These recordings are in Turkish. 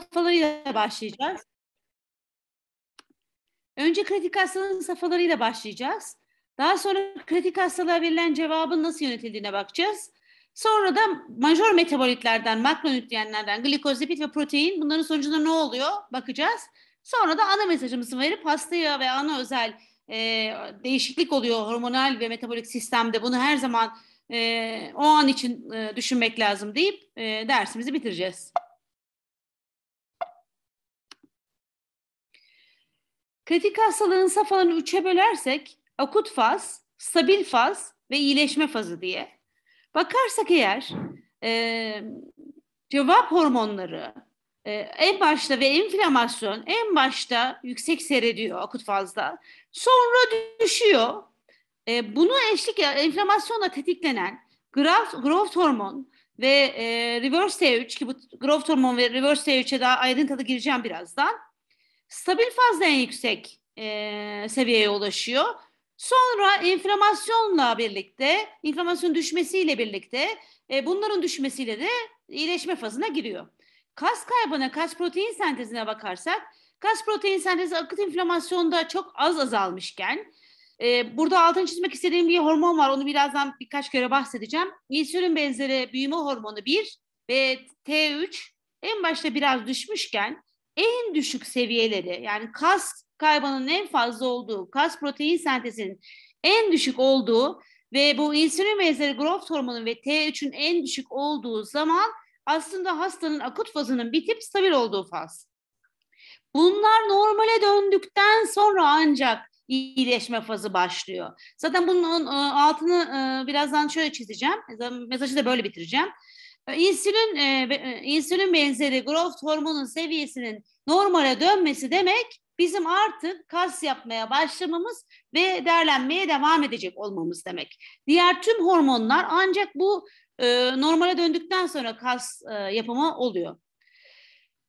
safhalarıyla başlayacağız. Önce kritik hastalığın safhalarıyla başlayacağız. Daha sonra kritik hastalığa verilen cevabın nasıl yönetildiğine bakacağız. Sonra da majör metabolitlerden, makronütriyenlerden, glikoz, ve protein bunların sonucunda ne oluyor bakacağız. Sonra da ana mesajımızı verip hastaya ve ana özel e, değişiklik oluyor hormonal ve metabolik sistemde. Bunu her zaman e, o an için e, düşünmek lazım deyip e, dersimizi bitireceğiz. Kritik hastalığın safhalarını üçe bölersek akut faz, stabil faz ve iyileşme fazı diye. Bakarsak eğer e, cevap hormonları e, en başta ve enflamasyon en başta yüksek seyrediyor akut fazda. Sonra düşüyor. E, bunu eşlik enflamasyonla tetiklenen growth, growth hormon ve e, reverse T3 ki bu growth hormon ve reverse T3'e daha ayrıntıda gireceğim birazdan. Stabil fazda en yüksek e, seviyeye ulaşıyor. Sonra inflamasyonla birlikte, inflamasyon düşmesiyle birlikte e, bunların düşmesiyle de iyileşme fazına giriyor. Kas kaybına, kas protein sentezine bakarsak, kas protein sentezi akut inflamasyonda çok az azalmışken, e, burada altını çizmek istediğim bir hormon var, onu birazdan birkaç kere bahsedeceğim. İnsülin benzeri büyüme hormonu 1 ve T3 en başta biraz düşmüşken, en düşük seviyeleri yani kas kaybının en fazla olduğu, kas protein sentezinin en düşük olduğu ve bu insülin benzeri growth hormonu ve T3'ün en düşük olduğu zaman aslında hastanın akut fazının bitip stabil olduğu faz. Bunlar normale döndükten sonra ancak iyileşme fazı başlıyor. Zaten bunun e, altını e, birazdan şöyle çizeceğim. Mesajı da böyle bitireceğim. E, insülin, e, e, insülin benzeri growth hormonun seviyesinin normale dönmesi demek bizim artık kas yapmaya başlamamız ve derlenmeye devam edecek olmamız demek. Diğer tüm hormonlar ancak bu e, normale döndükten sonra kas yapımı oluyor.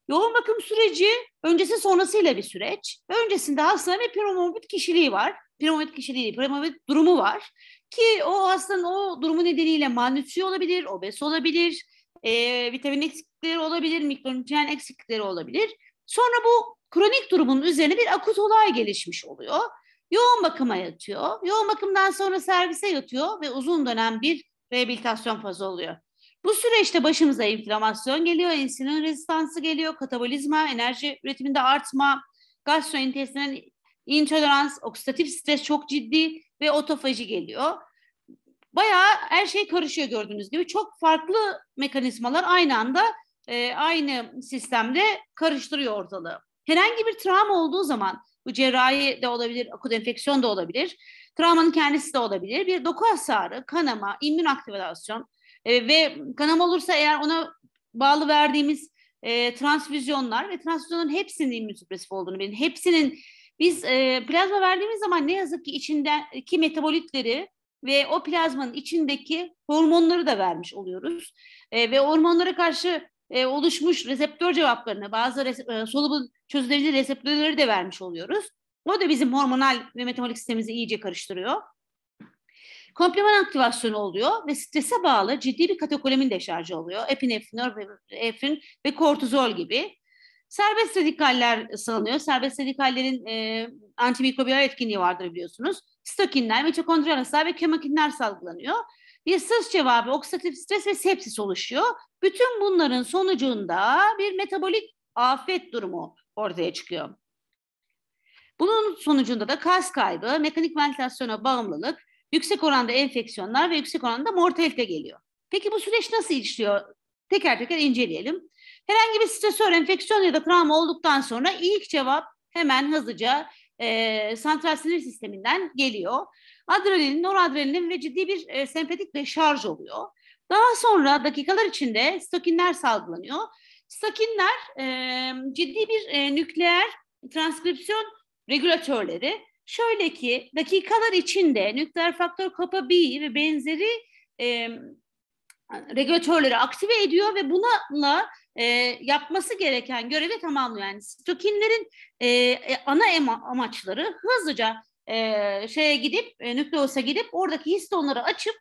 Yoğun bakım süreci öncesi sonrasıyla bir süreç. Öncesinde aslında bir piromorbid kişiliği var. Piromorbid kişiliği, piromorbid durumu var. Ki o hastanın o durumu nedeniyle malnütriye olabilir, obez olabilir, e, vitamin eksiklikleri olabilir, mikronütriyen eksiklikleri olabilir. Sonra bu kronik durumun üzerine bir akut olay gelişmiş oluyor. Yoğun bakıma yatıyor. Yoğun bakımdan sonra servise yatıyor ve uzun dönem bir rehabilitasyon fazı oluyor. Bu süreçte başımıza inflamasyon geliyor, insülin rezistansı geliyor, katabolizma, enerji üretiminde artma, gastrointestinal intolerans, oksidatif stres çok ciddi, ve otofaji geliyor. Bayağı her şey karışıyor gördüğünüz gibi. Çok farklı mekanizmalar aynı anda e, aynı sistemde karıştırıyor ortalığı. Herhangi bir travma olduğu zaman bu cerrahi de olabilir, akut enfeksiyon da olabilir. Travmanın kendisi de olabilir. Bir doku hasarı, kanama, immün aktivasyon e, ve kanama olursa eğer ona bağlı verdiğimiz e, transfüzyonlar ve transfüzyonların hepsinin immün olduğunu bilin. Hepsinin biz e, plazma verdiğimiz zaman ne yazık ki içindeki e, metabolitleri ve o plazmanın içindeki hormonları da vermiş oluyoruz. E, ve hormonlara karşı e, oluşmuş reseptör cevaplarını bazı res- e, soluble çözülebilir reseptörleri de vermiş oluyoruz. O da bizim hormonal ve metabolik sistemimizi iyice karıştırıyor. Kompleman aktivasyonu oluyor ve strese bağlı ciddi bir katekolamin deşarjı oluyor. Epinefrin, norepinefrin ve kortizol gibi. Serbest radikaller sanılıyor. Serbest radikallerin e, antimikrobiyal etkinliği vardır biliyorsunuz. Stokinler, mitokondriyal hasar ve kemakinler salgılanıyor. Bir sız cevabı, oksidatif stres ve sepsis oluşuyor. Bütün bunların sonucunda bir metabolik afet durumu ortaya çıkıyor. Bunun sonucunda da kas kaybı, mekanik ventilasyona bağımlılık, yüksek oranda enfeksiyonlar ve yüksek oranda mortalite geliyor. Peki bu süreç nasıl işliyor? Teker teker inceleyelim. Herhangi bir stresör, enfeksiyon ya da travma olduktan sonra ilk cevap hemen hızlıca e, santral sinir sisteminden geliyor. Adrenalin, noradrenalin ve ciddi bir e, sempatikle şarj oluyor. Daha sonra dakikalar içinde stokinler salgılanıyor. Stokinler e, ciddi bir e, nükleer transkripsiyon regülatörleri. Şöyle ki dakikalar içinde nükleer faktör kappa B ve benzeri e, regülatörleri aktive ediyor ve bununla e, yapması gereken görevi tamamlıyor. Yani sitokinlerin e, e, ana ema, amaçları hızlıca e, şeye gidip e, nükleosa gidip oradaki histonları açıp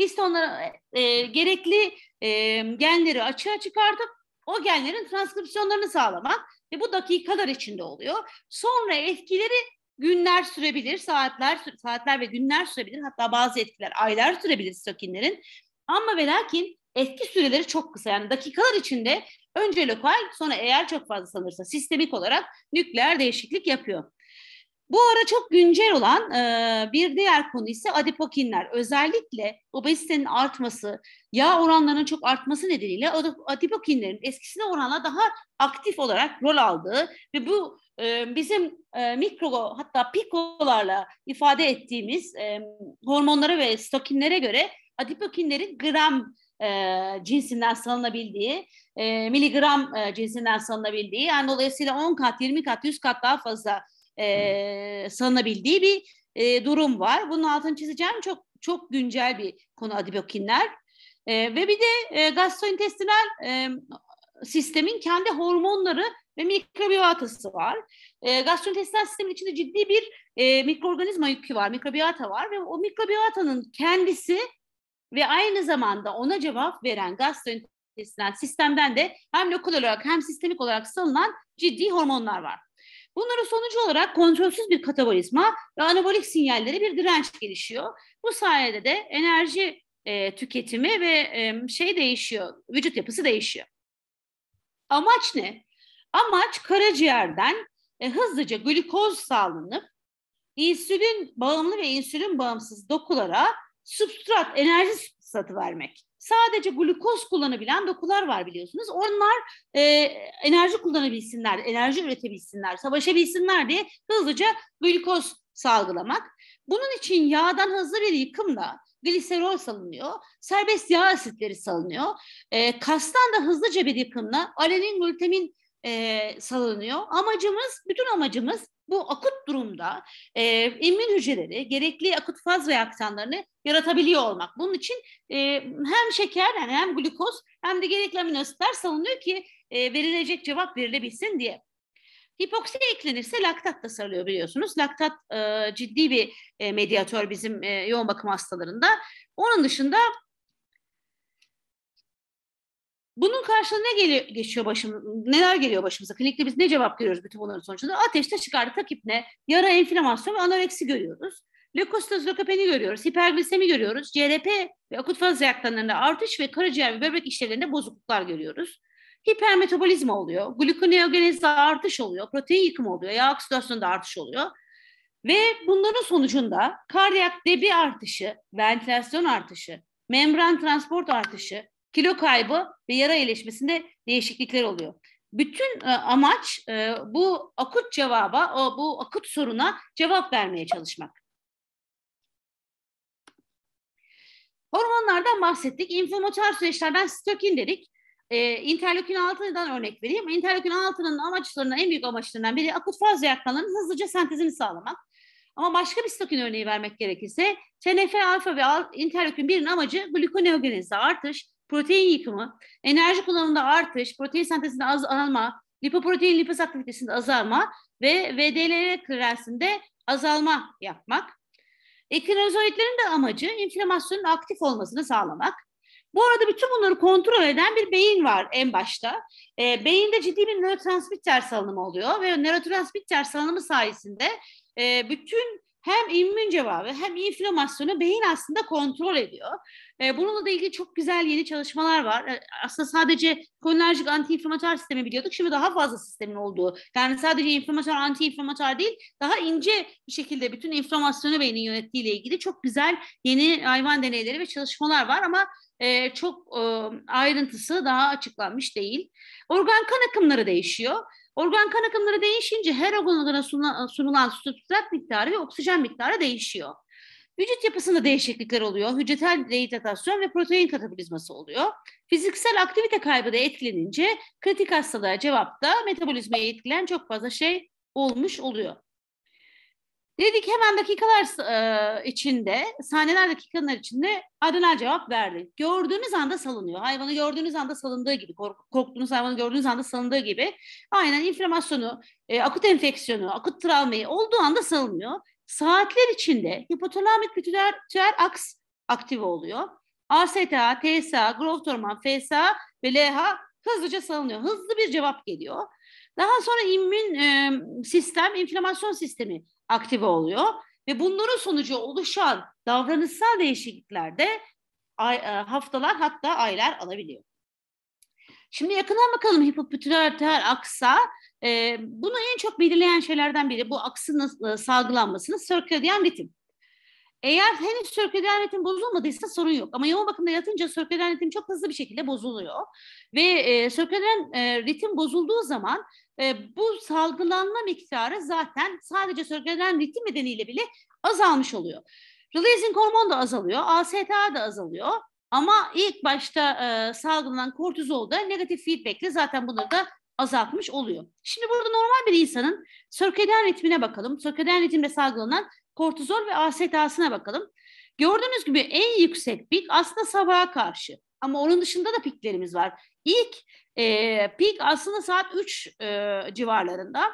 histonlara e, e, gerekli e, genleri açığa çıkartıp o genlerin transkripsiyonlarını sağlamak ve bu dakikalar içinde oluyor. Sonra etkileri günler sürebilir, saatler saatler ve günler sürebilir. Hatta bazı etkiler aylar sürebilir sitokinlerin. Ama ve lakin etki süreleri çok kısa. Yani dakikalar içinde önce lokal sonra eğer çok fazla sanırsa sistemik olarak nükleer değişiklik yapıyor. Bu ara çok güncel olan e, bir diğer konu ise adipokinler. Özellikle obezitenin artması, yağ oranlarının çok artması nedeniyle adipokinlerin eskisine oranla daha aktif olarak rol aldığı ve bu e, bizim e, mikro hatta pikolarla ifade ettiğimiz e, hormonlara ve stokinlere göre adipokinlerin gram e, cinsinden salınabildiği, e, miligram e, cinsinden salınabildiği, yani dolayısıyla 10 kat, 20 kat, 100 kat daha fazla e, salınabildiği bir e, durum var. Bunun altını çizeceğim çok çok güncel bir konu adipokinler. E, ve bir de e, gastrointestinal e, sistemin kendi hormonları ve mikrobiyotası var. E, gastrointestinal sistemin içinde ciddi bir e, mikroorganizma yükü var, mikrobiyota var ve o mikrobiyatanın kendisi ve aynı zamanda ona cevap veren gastrointestinal sistemden de hem lokal olarak hem sistemik olarak salınan ciddi hormonlar var. Bunların sonucu olarak kontrolsüz bir katabolizma ve anabolik sinyallere bir direnç gelişiyor. Bu sayede de enerji e, tüketimi ve e, şey değişiyor, vücut yapısı değişiyor. Amaç ne? Amaç karaciğerden e, hızlıca glikoz sağlanıp insülin bağımlı ve insülin bağımsız dokulara substrat, enerji satı vermek. Sadece glukoz kullanabilen dokular var biliyorsunuz. Onlar e, enerji kullanabilsinler, enerji üretebilsinler, savaşabilsinler diye hızlıca glukoz salgılamak. Bunun için yağdan hızlı bir yıkımla gliserol salınıyor, serbest yağ asitleri salınıyor. E, kastan da hızlıca bir yıkımla alenin glutamin e, salınıyor. Amacımız, bütün amacımız bu akut durumda e, immün hücreleri gerekli akut faz reaksiyonlarını yaratabiliyor olmak. Bunun için e, hem şeker yani hem glukoz hem de gerekli aminoasitler salınıyor ki e, verilecek cevap verilebilsin diye. Hipoksi eklenirse laktat da sarılıyor biliyorsunuz. Laktat e, ciddi bir e, medyatör bizim e, yoğun bakım hastalarında. Onun dışında bunun karşılığı ne geliyor, geçiyor başımıza, neler geliyor başımıza? Klinikte biz ne cevap görüyoruz bütün bunların sonucunda? Ateşte çıkardı takip ne? Yara enflamasyon ve anoreksi görüyoruz. Lökositoz, lökopeni görüyoruz, hiperglisemi görüyoruz, CRP ve akut faz reaktörlerinde artış ve karaciğer ve böbrek işlevlerinde bozukluklar görüyoruz. Hipermetabolizma oluyor, glukoneogenezde artış oluyor, protein yıkımı oluyor, yağ oksidasyonunda artış oluyor. Ve bunların sonucunda kardiyak debi artışı, ventilasyon artışı, membran transport artışı, kilo kaybı ve yara iyileşmesinde değişiklikler oluyor. Bütün e, amaç e, bu akut cevaba, o, bu akut soruna cevap vermeye çalışmak. Hormonlardan bahsettik. İnfomotor süreçlerden stokin dedik. E, interleukin 6'dan örnek vereyim. Interleukin 6'nın amaçlarından, en büyük amaçlarından biri akut faz reaksiyonlarının hızlıca sentezini sağlamak. Ama başka bir stokin örneği vermek gerekirse TNF alfa ve interleukin 1'in amacı glikoneogenezde artış, protein yıkımı, enerji kullanımında artış, protein sentezinde azalma, lipoprotein lipaz aktivitesinde azalma ve VDLR klerensinde azalma yapmak. Ekinozoidlerin de amacı inflamasyonun aktif olmasını sağlamak. Bu arada bütün bunları kontrol eden bir beyin var en başta. E, beyinde ciddi bir nörotransmitter salınımı oluyor ve nörotransmitter salınımı sayesinde e, bütün hem immün cevabı hem inflamasyonu beyin aslında kontrol ediyor. Ee, bununla da ilgili çok güzel yeni çalışmalar var. Ee, aslında sadece kolinajik antiinflamatuar sistemi biliyorduk. Şimdi daha fazla sistemin olduğu. Yani sadece inflamatuar, antiinflamatuar değil, daha ince bir şekilde bütün inflamasyonu beynin yönettiği ile ilgili çok güzel yeni hayvan deneyleri ve çalışmalar var ama e, çok e, ayrıntısı daha açıklanmış değil. Organ kan akımları değişiyor. Organ kan akımları değişince her organ sunulan substrat miktarı ve oksijen miktarı değişiyor. Vücut yapısında değişiklikler oluyor. Hücresel rehidratasyon ve protein katabolizması oluyor. Fiziksel aktivite kaybı da etkilenince kritik hastalığa cevapta metabolizme etkilen çok fazla şey olmuş oluyor. Dedik hemen dakikalar e, içinde, saniyeler dakikalar içinde adrenal cevap verdi. Gördüğünüz anda salınıyor. Hayvanı gördüğünüz anda salındığı gibi, kork- korktuğunuz hayvanı gördüğünüz anda salındığı gibi. Aynen inflamasyonu, e, akut enfeksiyonu, akut travmayı olduğu anda salınıyor. Saatler içinde hipotalamik pituiter tüer aks aktive oluyor. ASTA, TSA, growth hormon, FSA ve LH hızlıca salınıyor. Hızlı bir cevap geliyor. Daha sonra immün e, sistem, inflamasyon sistemi aktive oluyor ve bunların sonucu oluşan davranışsal değişikliklerde ay, e, haftalar hatta aylar alabiliyor. Şimdi yakından bakalım hipopütüler aksa e, bunu en çok belirleyen şeylerden biri bu aksın e, salgılanmasını sirkadiyen ritim. Eğer henüz sirkadiyen ritim bozulmadıysa sorun yok. Ama yoğun bakımda yatınca sirkadiyen ritim çok hızlı bir şekilde bozuluyor. Ve e, sirkadiyen e, ritim bozulduğu zaman e, bu salgılanma miktarı zaten sadece sirkadiyen ritim nedeniyle bile azalmış oluyor. Releasing hormon da azalıyor, ASTA da azalıyor. Ama ilk başta e, salgılanan kortizol da negatif feedbackli zaten bunları da azaltmış oluyor. Şimdi burada normal bir insanın sirkadiyen ritmine bakalım. Sirkadiyen ritimde salgılanan kortizol ve AST'sine bakalım. Gördüğünüz gibi en yüksek pik aslında sabaha karşı. Ama onun dışında da piklerimiz var. İlk e, pik aslında saat 3 e, civarlarında.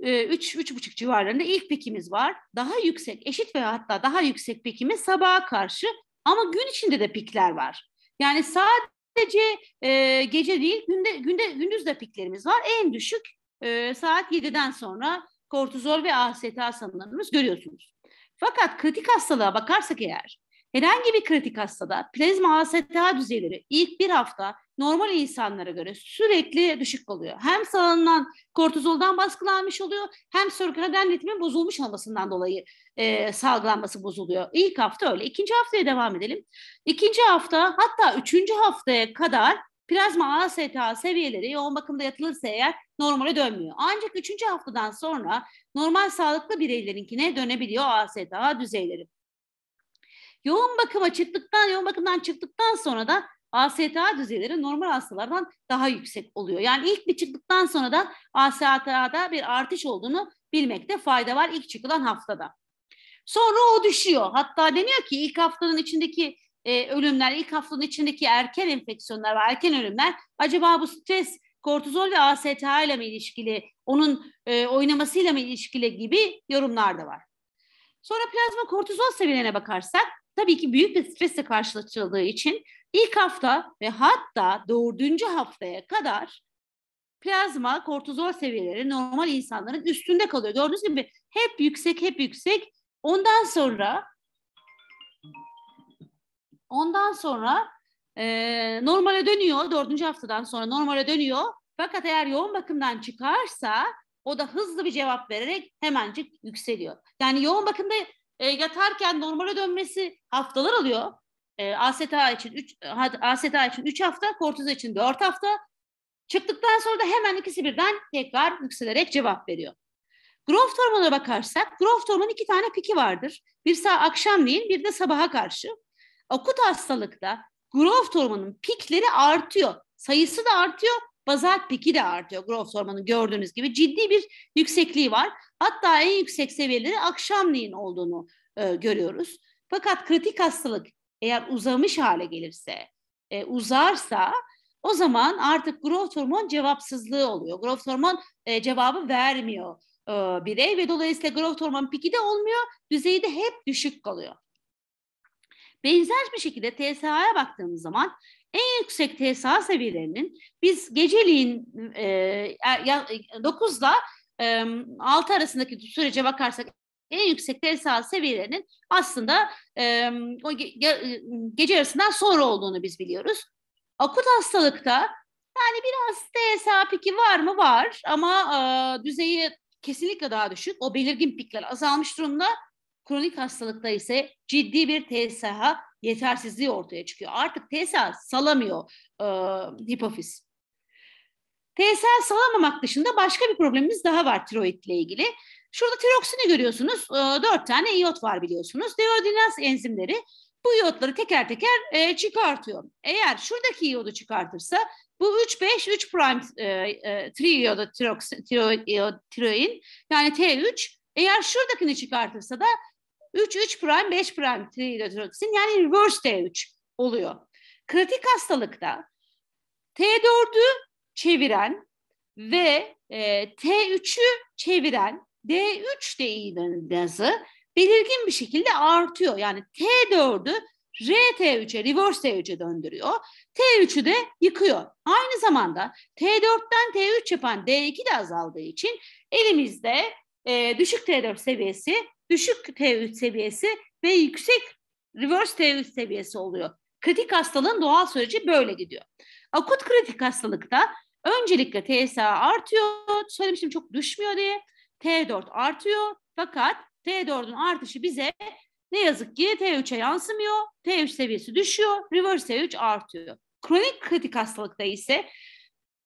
3-3,5 e, civarlarında ilk pikimiz var. Daha yüksek, eşit veya hatta daha yüksek pikimiz sabaha karşı ama gün içinde de pikler var. Yani saat sadece e, gece değil günde, günde gündüz de piklerimiz var. En düşük e, saat 7'den sonra kortizol ve AST salınımımız görüyorsunuz. Fakat kritik hastalığa bakarsak eğer Herhangi bir kritik hastada plazma ASTH düzeyleri ilk bir hafta normal insanlara göre sürekli düşük oluyor. Hem salınılan kortizoldan baskılanmış oluyor hem sörkaden ritmin bozulmuş olmasından dolayı e, salgılanması bozuluyor. İlk hafta öyle. İkinci haftaya devam edelim. İkinci hafta hatta üçüncü haftaya kadar plazma ASTH seviyeleri yoğun bakımda yatılırsa eğer normale dönmüyor. Ancak üçüncü haftadan sonra normal sağlıklı bireylerinkine dönebiliyor ASTH düzeyleri. Yoğun bakıma çıktıktan, yoğun bakımdan çıktıktan sonra da ASTA düzeyleri normal hastalardan daha yüksek oluyor. Yani ilk bir çıktıktan sonra da ASTA'da bir artış olduğunu bilmekte fayda var ilk çıkılan haftada. Sonra o düşüyor. Hatta deniyor ki ilk haftanın içindeki e, ölümler, ilk haftanın içindeki erken enfeksiyonlar ve erken ölümler acaba bu stres, kortizol ve ASTA ile mi ilişkili, onun e, oynamasıyla mı ilişkili gibi yorumlar da var. Sonra plazma kortizol seviyelerine bakarsak tabii ki büyük bir stresle karşılaşıldığı için ilk hafta ve hatta dördüncü haftaya kadar plazma kortizol seviyeleri normal insanların üstünde kalıyor. Gördüğünüz gibi hep yüksek hep yüksek. Ondan sonra ondan sonra e, normale dönüyor. Dördüncü haftadan sonra normale dönüyor. Fakat eğer yoğun bakımdan çıkarsa o da hızlı bir cevap vererek hemencik yükseliyor. Yani yoğun bakımda e, yatarken normale dönmesi haftalar alıyor. E, ASTA için 3 ASTA için 3 hafta, kortizo için 4 hafta. Çıktıktan sonra da hemen ikisi birden tekrar yükselerek cevap veriyor. Growth hormonuna bakarsak, growth hormonun iki tane piki vardır. Bir sağ değil, bir de sabaha karşı. Akut hastalıkta growth hormonunun pikleri artıyor. Sayısı da artıyor, Bazalt piki de artıyor. Growth hormonu gördüğünüz gibi ciddi bir yüksekliği var. Hatta en yüksek seviyeleri akşamleyin olduğunu e, görüyoruz. Fakat kritik hastalık eğer uzamış hale gelirse, e, uzarsa o zaman artık growth hormon cevapsızlığı oluyor. Growth hormon e, cevabı vermiyor e, birey ve dolayısıyla growth hormon piki de olmuyor. Düzeyi de hep düşük kalıyor. Benzer bir şekilde TSH'ye baktığımız zaman en yüksek TSA seviyelerinin biz geceliğin e, 9 ile 6 arasındaki sürece bakarsak en yüksek TSA seviyelerinin aslında e, o ge- e, gece yarısından sonra olduğunu biz biliyoruz. Akut hastalıkta yani biraz TSA piki var mı? Var ama e, düzeyi kesinlikle daha düşük. O belirgin pikler azalmış durumda. Kronik hastalıkta ise ciddi bir TSH yetersizliği ortaya çıkıyor. Artık TSA salamıyor e, hipofiz. TSA salamamak dışında başka bir problemimiz daha var tiroidle ilgili. Şurada tiroksini görüyorsunuz. E, tane iot var biliyorsunuz. Deodinaz enzimleri bu iyotları teker teker e, çıkartıyor. Eğer şuradaki iyodu çıkartırsa bu 3 5 3 prime e, e, triyoda yani T3 eğer şuradakini çıkartırsa da 3, 3 prime, 5 prime triidotiroksin yani reverse T3 oluyor. Kritik hastalıkta T4'ü çeviren ve e, T3'ü çeviren D3 deidazı belirgin bir şekilde artıyor. Yani T4'ü RT3'e, reverse T3'e döndürüyor. T3'ü de yıkıyor. Aynı zamanda T4'ten T3 yapan D2 de azaldığı için elimizde e, düşük T4 seviyesi düşük T3 seviyesi ve yüksek reverse T3 seviyesi oluyor. Kritik hastalığın doğal süreci böyle gidiyor. Akut kritik hastalıkta öncelikle TSA artıyor. Söylemiştim çok düşmüyor diye. T4 artıyor fakat T4'ün artışı bize ne yazık ki T3'e yansımıyor. T3 seviyesi düşüyor. Reverse T3 artıyor. Kronik kritik hastalıkta ise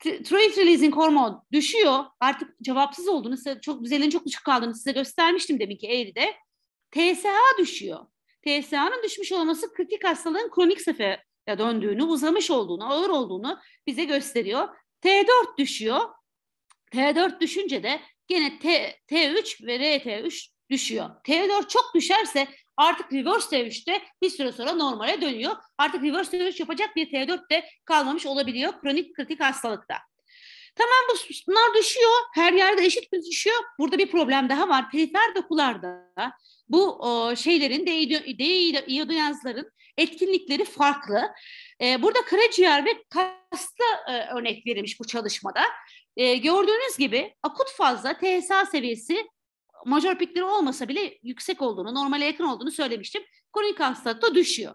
Truth Releasing hormon düşüyor. Artık cevapsız olduğunu, size çok düzelin çok düşük kaldığını size göstermiştim deminki, ki eğride. TSH düşüyor. TSH'nın düşmüş olması kritik hastalığın kronik sefere döndüğünü, uzamış olduğunu, ağır olduğunu bize gösteriyor. T4 düşüyor. T4 düşünce de gene T, T3 ve RT3 düşüyor. T4 çok düşerse Artık reverse dövüş de bir süre sonra normale dönüyor. Artık reverse dövüş yapacak bir T4 de kalmamış olabiliyor kronik kritik hastalıkta. Tamam bunlar düşüyor. Her yerde eşit bir düşüyor. Burada bir problem daha var. Perifer dokularda bu o, şeylerin, deiodenazların etkinlikleri farklı. Ee, burada karaciğer ve kasta e, örnek verilmiş bu çalışmada. Ee, gördüğünüz gibi akut fazla TSA seviyesi majör pikleri olmasa bile yüksek olduğunu, normale yakın olduğunu söylemiştim. Kronik hastalıkta düşüyor.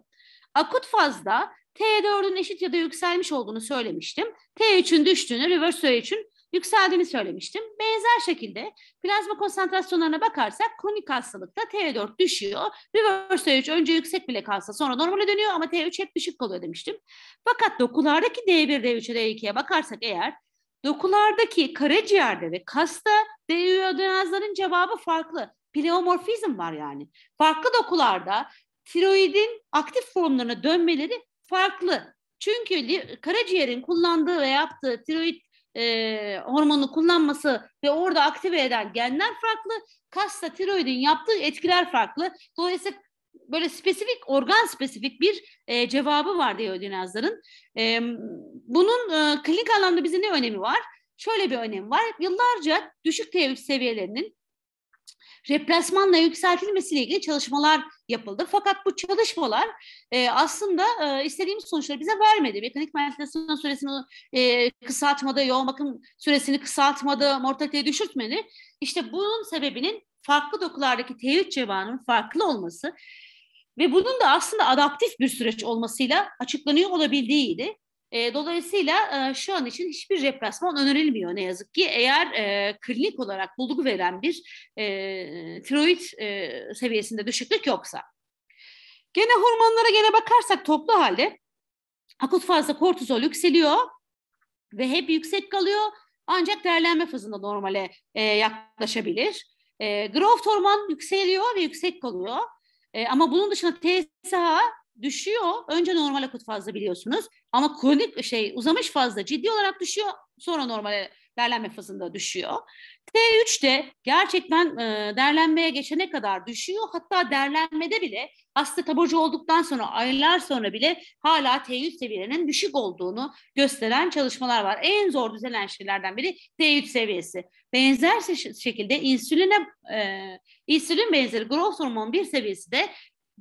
Akut fazda T4'ün eşit ya da yükselmiş olduğunu söylemiştim. T3'ün düştüğünü, reverse T3'ün yükseldiğini söylemiştim. Benzer şekilde plazma konsantrasyonlarına bakarsak kronik hastalıkta T4 düşüyor. Reverse T3 önce yüksek bile kalsa sonra normale dönüyor ama T3 hep düşük kalıyor demiştim. Fakat dokulardaki D1, D3'e, D2'ye bakarsak eğer dokulardaki karaciğerde ve kasta Deiodenazların cevabı farklı. Pleomorfizm var yani. Farklı dokularda tiroidin aktif formlarına dönmeleri farklı. Çünkü karaciğerin kullandığı ve yaptığı tiroid e, hormonu kullanması ve orada aktive eden genler farklı. Kasla tiroidin yaptığı etkiler farklı. Dolayısıyla böyle spesifik organ spesifik bir e, cevabı var diyor dinozların. E, bunun e, klinik anlamda bize ne önemi var? şöyle bir önemi var. Yıllarca düşük tevhip seviyelerinin replasmanla yükseltilmesiyle ilgili çalışmalar yapıldı. Fakat bu çalışmalar e, aslında e, istediğimiz sonuçları bize vermedi. Mekanik ventilasyon süresini e, kısaltmadı, yoğun bakım süresini kısaltmadı, mortaliteyi düşürtmedi. İşte bunun sebebinin farklı dokulardaki tevhid cevabının farklı olması ve bunun da aslında adaptif bir süreç olmasıyla açıklanıyor olabildiğiydi. E, dolayısıyla e, şu an için hiçbir replasman önerilmiyor ne yazık ki. Eğer e, klinik olarak bulgu veren bir e, tiroid e, seviyesinde düşüklük yoksa. Gene hormonlara gene bakarsak toplu halde akut fazla kortizol yükseliyor ve hep yüksek kalıyor. Ancak değerlenme fazında normale e, yaklaşabilir. E, growth hormon yükseliyor ve yüksek kalıyor. E, ama bunun dışında TSH düşüyor. Önce normal akut fazla biliyorsunuz ama kronik şey uzamış fazla ciddi olarak düşüyor. Sonra normal derlenme fazında düşüyor. T3 de gerçekten e, derlenmeye geçene kadar düşüyor. Hatta derlenmede bile hasta taburcu olduktan sonra aylar sonra bile hala T3 seviyenin düşük olduğunu gösteren çalışmalar var. En zor düzelen şeylerden biri T3 seviyesi. Benzer şekilde insüline e, insülin benzeri growth hormon bir seviyesi de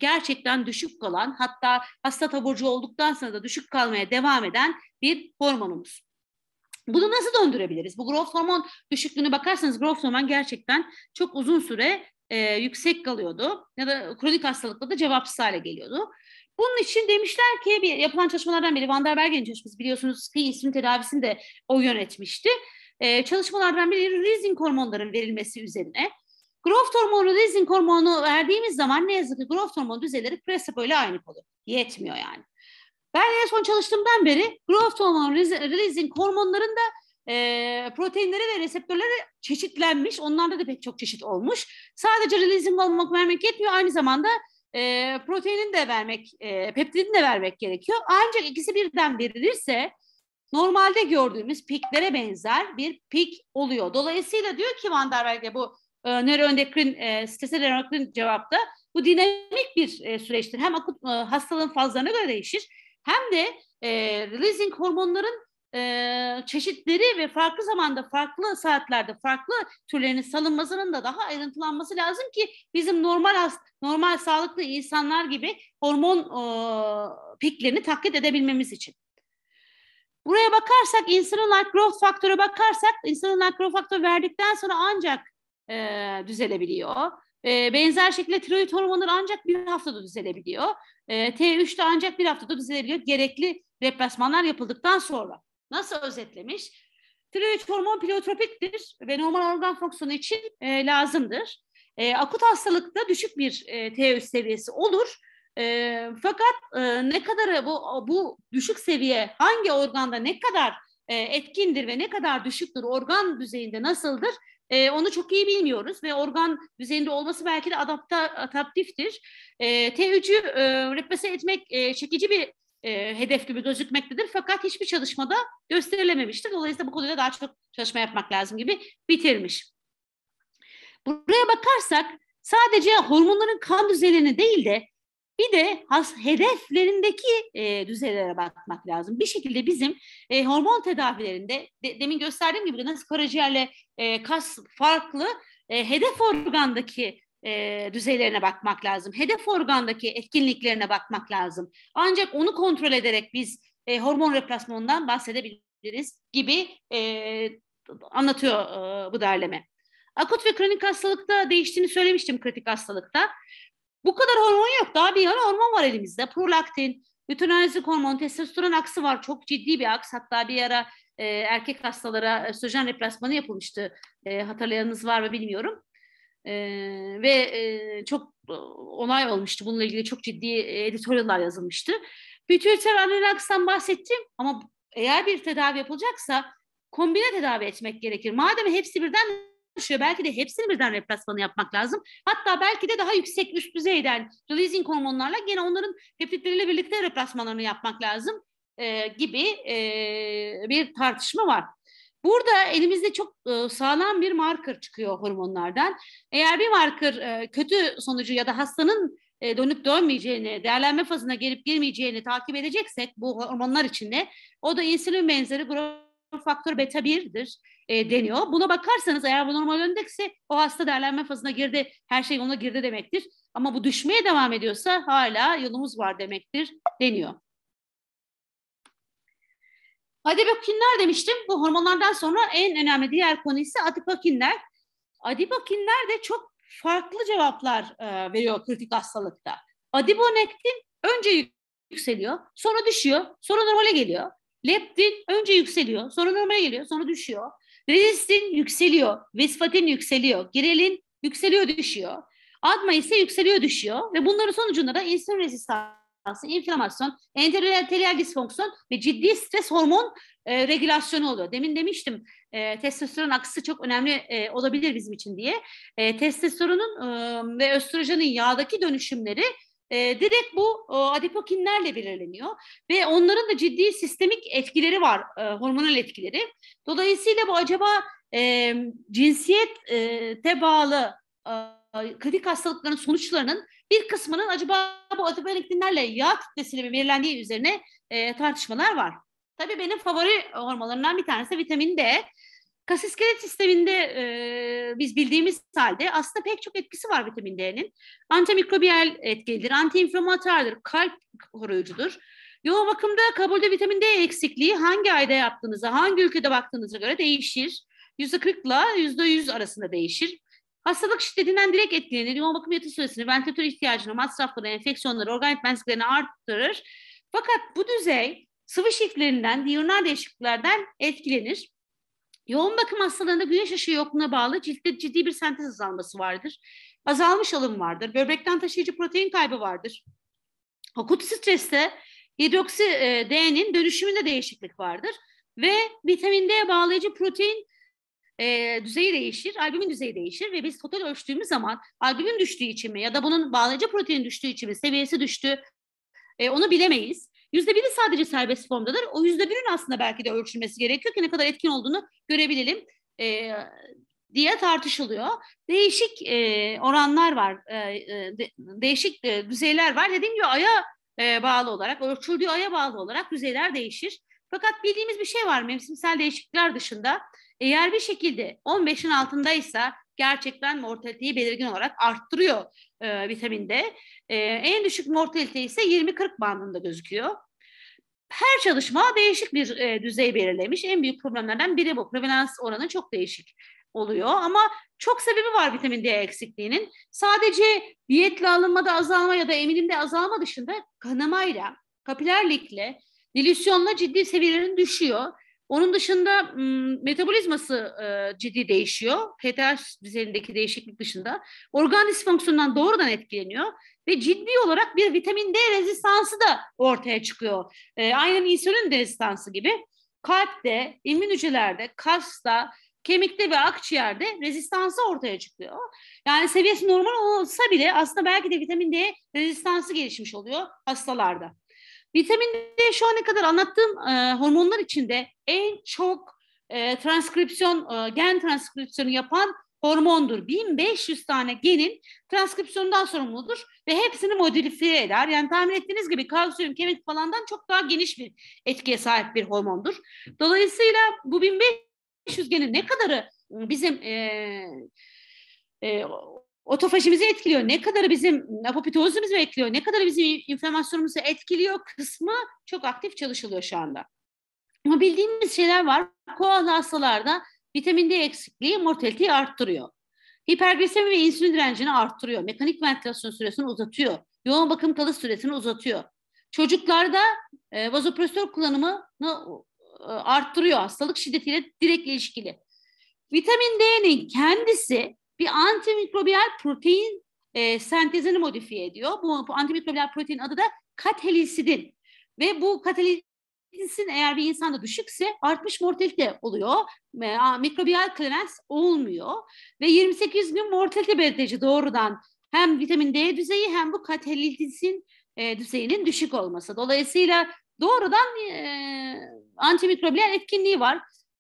gerçekten düşük kalan hatta hasta taburcu olduktan sonra da düşük kalmaya devam eden bir hormonumuz. Bunu nasıl döndürebiliriz? Bu growth hormon düşüklüğüne bakarsanız growth hormon gerçekten çok uzun süre e, yüksek kalıyordu ya da kronik hastalıkla da cevapsız hale geliyordu. Bunun için demişler ki bir yapılan çalışmalardan biri Van der Bergen'in çalışması biliyorsunuz ki insülin tedavisini de o yönetmişti. E, çalışmalardan biri rising hormonların verilmesi üzerine Growth hormonu ve hormonu verdiğimiz zaman ne yazık ki growth hormonu düzeyleri Crespo ile aynı kalıyor. Yetmiyor yani. Ben en son çalıştığımdan beri growth hormonu, releasing hormonlarında e, proteinleri ve reseptörleri çeşitlenmiş. Onlarda da pek çok çeşit olmuş. Sadece releasing olmak vermek yetmiyor. Aynı zamanda e, proteinin de vermek, e, peptidini de vermek gerekiyor. Ancak ikisi birden verilirse normalde gördüğümüz piklere benzer bir pik oluyor. Dolayısıyla diyor ki Van der Berge bu e, nöroendokrin e, stresel nöroendokrin cevapta bu dinamik bir e, süreçtir. Hem akut e, hastalığın fazlarına göre değişir hem de e, releasing hormonların e, çeşitleri ve farklı zamanda, farklı saatlerde, farklı türlerinin salınmasının da daha ayrıntılanması lazım ki bizim normal normal sağlıklı insanlar gibi hormon e, piklerini taklit edebilmemiz için. Buraya bakarsak, insulin-like growth faktörü bakarsak, insulin-like growth faktörü verdikten sonra ancak e, düzelebiliyor. E, benzer şekilde tiroid hormonları ancak bir haftada düzelebiliyor. E, T3 de ancak bir haftada düzelebiliyor. Gerekli replasmanlar yapıldıktan sonra. Nasıl özetlemiş? Tiroid hormon pilotropiktir ve normal organ fonksiyonu için e, lazımdır. E, akut hastalıkta düşük bir e, T3 seviyesi olur. E, fakat e, ne kadar bu, bu düşük seviye hangi organda ne kadar e, etkindir ve ne kadar düşüktür, organ düzeyinde nasıldır e, onu çok iyi bilmiyoruz ve organ düzeyinde olması belki de adapta, adaptiftir. E, ee, T3'ü e, represe etmek e, çekici bir e, hedef gibi gözükmektedir. Fakat hiçbir çalışmada gösterilememiştir. Dolayısıyla bu konuda daha çok çalışma yapmak lazım gibi bitirmiş. Buraya bakarsak sadece hormonların kan düzenini değil de bir de has, hedeflerindeki e, düzeylere bakmak lazım. Bir şekilde bizim e, hormon tedavilerinde de, demin gösterdiğim gibi nasıl karaciğerle e, kas farklı e, hedef organdaki e, düzeylerine bakmak lazım. Hedef organdaki etkinliklerine bakmak lazım. Ancak onu kontrol ederek biz e, hormon replasmanından bahsedebiliriz gibi e, anlatıyor e, bu derleme. Akut ve kronik hastalıkta değiştiğini söylemiştim kritik hastalıkta. Bu kadar hormon yok. Daha bir yana hormon var elimizde. Prolaktin, Bütünözlük hormon, testosteron aksı var. Çok ciddi bir aks. Hatta bir ara e, erkek hastalara e, östrojen replasmanı yapılmıştı. E, hatırlayanınız var mı bilmiyorum. E, ve e, çok e, onay olmuştu. Bununla ilgili çok ciddi e, editoryallar yazılmıştı. Pituiter analakstan bahsettim ama eğer bir tedavi yapılacaksa kombine tedavi etmek gerekir. Madem hepsi birden düşüyor. Belki de hepsini birden replasmanı yapmak lazım. Hatta belki de daha yüksek üst düzeyden releasing hormonlarla gene onların peptitleriyle birlikte replasmanlarını yapmak lazım e, gibi e, bir tartışma var. Burada elimizde çok e, sağlam bir marker çıkıyor hormonlardan. Eğer bir marker e, kötü sonucu ya da hastanın e, dönüp dönmeyeceğini, değerlenme fazına gelip girmeyeceğini takip edeceksek bu hormonlar içinde o da insülin benzeri growth faktör beta 1'dir e, deniyor. Buna bakarsanız eğer bu normal öndekse o hasta derlenme fazına girdi, her şey ona girdi demektir. Ama bu düşmeye devam ediyorsa hala yolumuz var demektir deniyor. Adipokinler demiştim. Bu hormonlardan sonra en önemli diğer konu ise adipokinler. Adipokinler de çok farklı cevaplar e, veriyor kritik hastalıkta. Adiponektin önce yükseliyor, sonra düşüyor, sonra normale geliyor. Leptin önce yükseliyor, sonra normale geliyor, sonra düşüyor. Resistin yükseliyor, vesfatin yükseliyor, girelin yükseliyor düşüyor. Adma ise yükseliyor düşüyor ve bunların sonucunda da insülin rezistansı, inflamasyon, enterolateriyal disfonksiyon ve ciddi stres hormon e, regülasyonu oluyor. Demin demiştim e, testosteron aksısı çok önemli e, olabilir bizim için diye. E, testosteronun e, ve östrojenin yağdaki dönüşümleri e, direkt bu e, adipokinlerle belirleniyor ve onların da ciddi sistemik etkileri var, e, hormonal etkileri. Dolayısıyla bu acaba e, cinsiyete bağlı e, kritik hastalıkların sonuçlarının bir kısmının acaba bu adipokinlerle yağ kütlesiyle mi belirlendiği üzerine e, tartışmalar var. Tabii benim favori hormonlarından bir tanesi vitamin D. Kas iskelet sisteminde e, biz bildiğimiz halde aslında pek çok etkisi var vitamin D'nin. Antimikrobiyal etkilidir, antiinflamatuardır, kalp koruyucudur. Yoğun bakımda kabulde vitamin D eksikliği hangi ayda yaptığınıza, hangi ülkede baktığınıza göre değişir. yüzde %40 ile %100 arasında değişir. Hastalık şiddetinden direkt etkilenir. Yoğun bakım yatı süresini, ventilatör ihtiyacını, masrafları, enfeksiyonları, organik benziklerini arttırır. Fakat bu düzey sıvı şiftlerinden, diurnal değişikliklerden etkilenir. Yoğun bakım hastalarında güneş ışığı yokluğuna bağlı ciltte ciddi bir sentez azalması vardır. Azalmış alım vardır. Böbrekten taşıyıcı protein kaybı vardır. Okutu streste hidroksi e, D'nin dönüşümünde değişiklik vardır. Ve vitamin D bağlayıcı protein e, düzeyi değişir, albümin düzeyi değişir ve biz total ölçtüğümüz zaman albümin düştüğü için mi ya da bunun bağlayıcı protein düştüğü için mi seviyesi düştü e, onu bilemeyiz. Yüzde biri sadece serbest formdadır. O yüzde birin aslında belki de ölçülmesi gerekiyor ki ne kadar etkin olduğunu görebilelim e, diye tartışılıyor. Değişik e, oranlar var, e, e, de, değişik e, düzeyler var. Dediğim gibi aya e, bağlı olarak, ölçüldüğü aya bağlı olarak düzeyler değişir. Fakat bildiğimiz bir şey var mevsimsel değişiklikler dışında. Eğer bir şekilde 15'in altındaysa gerçekten mortaliteyi belirgin olarak arttırıyor e, vitaminde. E, en düşük mortalite ise 20-40 bandında gözüküyor. Her çalışma değişik bir e, düzey belirlemiş. En büyük problemlerden biri bu. Prevalans oranı çok değişik oluyor ama çok sebebi var vitamin D eksikliğinin. Sadece diyetle alınmada azalma ya da eminimde azalma dışında kanamayla, kapiler lekle, dilüsyonla ciddi seviyelerin düşüyor. Onun dışında metabolizması ciddi değişiyor. PTH düzenindeki değişiklik dışında. Organ disfonksiyonundan doğrudan etkileniyor ve ciddi olarak bir vitamin D rezistansı da ortaya çıkıyor. E, aynen insülin rezistansı gibi. Kalpte, immün hücrelerde, kasta, kemikte ve akciğerde rezistansı ortaya çıkıyor. Yani seviyesi normal olsa bile aslında belki de vitamin D rezistansı gelişmiş oluyor hastalarda. Vitamin D şu ana kadar anlattığım e, hormonlar içinde en çok e, transkripsiyon, e, gen transkripsiyonu yapan hormondur. 1500 tane genin transkripsiyonundan sorumludur ve hepsini modifiye eder. Yani tahmin ettiğiniz gibi kalsiyum, kemik falandan çok daha geniş bir etkiye sahip bir hormondur. Dolayısıyla bu 1500 genin ne kadarı bizim e, e, Otofajimizi etkiliyor. Ne kadar bizim apopitozumuzu etkiliyor, ne kadar bizim inflamasyonumuzu etkiliyor kısmı çok aktif çalışılıyor şu anda. Ama bildiğimiz şeyler var. Koal hastalarda vitamin D eksikliği mortaliteyi arttırıyor. Hiperglisemi ve insülin direncini arttırıyor. Mekanik ventilasyon süresini uzatıyor. Yoğun bakım kalış süresini uzatıyor. Çocuklarda e, vazopresör kullanımını e, arttırıyor. Hastalık şiddetiyle direkt ilişkili. Vitamin D'nin kendisi bir antimikrobiyal protein e, sentezini modifiye ediyor. Bu, bu antimikrobiyal protein adı da katalisidin Ve bu katalisidin eğer bir insanda düşükse artmış mortalite oluyor. E, mikrobiyal klerens olmuyor. Ve 28 gün mortalite belirteci doğrudan hem vitamin D düzeyi hem bu katalisidin e, düzeyinin düşük olması. Dolayısıyla doğrudan e, antimikrobiyal etkinliği var.